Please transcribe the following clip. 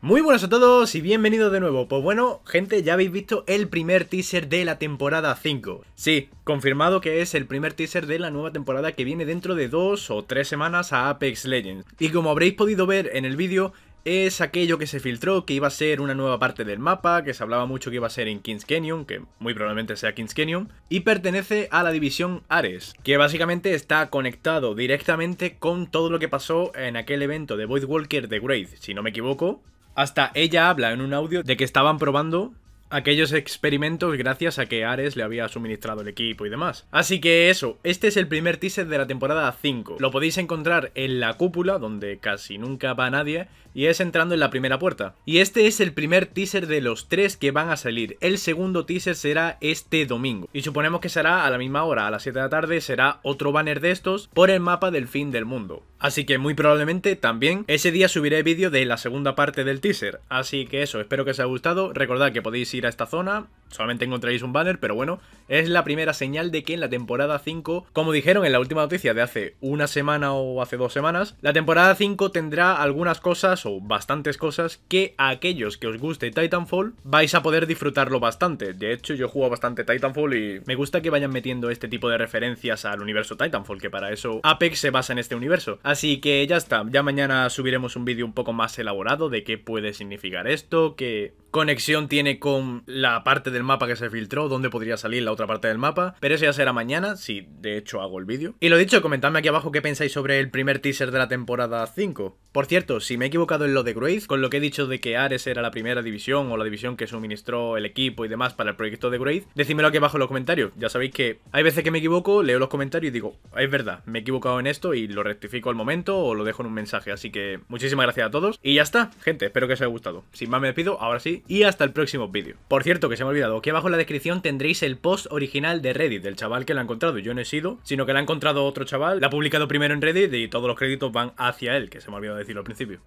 Muy buenas a todos y bienvenidos de nuevo. Pues bueno, gente, ya habéis visto el primer teaser de la temporada 5. Sí, confirmado que es el primer teaser de la nueva temporada que viene dentro de dos o tres semanas a Apex Legends. Y como habréis podido ver en el vídeo, es aquello que se filtró, que iba a ser una nueva parte del mapa, que se hablaba mucho que iba a ser en Kings Canyon, que muy probablemente sea Kings Canyon, y pertenece a la división Ares, que básicamente está conectado directamente con todo lo que pasó en aquel evento de Voidwalker de Wraith, si no me equivoco. Hasta ella habla en un audio de que estaban probando aquellos experimentos gracias a que Ares le había suministrado el equipo y demás. Así que eso, este es el primer teaser de la temporada 5. Lo podéis encontrar en la cúpula, donde casi nunca va nadie, y es entrando en la primera puerta. Y este es el primer teaser de los tres que van a salir. El segundo teaser será este domingo. Y suponemos que será a la misma hora, a las 7 de la tarde, será otro banner de estos por el mapa del fin del mundo. Así que muy probablemente también ese día subiré vídeo de la segunda parte del teaser. Así que eso, espero que os haya gustado. Recordad que podéis ir esta zona solamente encontraréis un banner, pero bueno, es la primera señal de que en la temporada 5, como dijeron en la última noticia de hace una semana o hace dos semanas, la temporada 5 tendrá algunas cosas o bastantes cosas que a aquellos que os guste Titanfall vais a poder disfrutarlo bastante. De hecho, yo juego bastante Titanfall y me gusta que vayan metiendo este tipo de referencias al universo Titanfall, que para eso Apex se basa en este universo. Así que ya está, ya mañana subiremos un vídeo un poco más elaborado de qué puede significar esto, qué conexión tiene con la parte del mapa que se filtró, dónde podría salir la otra parte del mapa. Pero eso ya será mañana, si de hecho hago el vídeo. Y lo dicho, comentadme aquí abajo qué pensáis sobre el primer teaser de la temporada 5. Por cierto, si me he equivocado en lo de Graves con lo que he dicho de que Ares era la primera división o la división que suministró el equipo y demás para el proyecto de Graves decídmelo aquí abajo en los comentarios. Ya sabéis que hay veces que me equivoco, leo los comentarios y digo, es verdad, me he equivocado en esto y lo rectifico al momento o lo dejo en un mensaje. Así que muchísimas gracias a todos. Y ya está, gente, espero que os haya gustado. Sin más me despido, ahora sí, y hasta el próximo vídeo. Por cierto, que se me olvidado aquí abajo en la descripción tendréis el post original de Reddit del chaval que lo ha encontrado. Yo no he sido, sino que lo ha encontrado otro chaval, la ha publicado primero en Reddit y todos los créditos van hacia él, que se me ha olvidado decirlo al principio.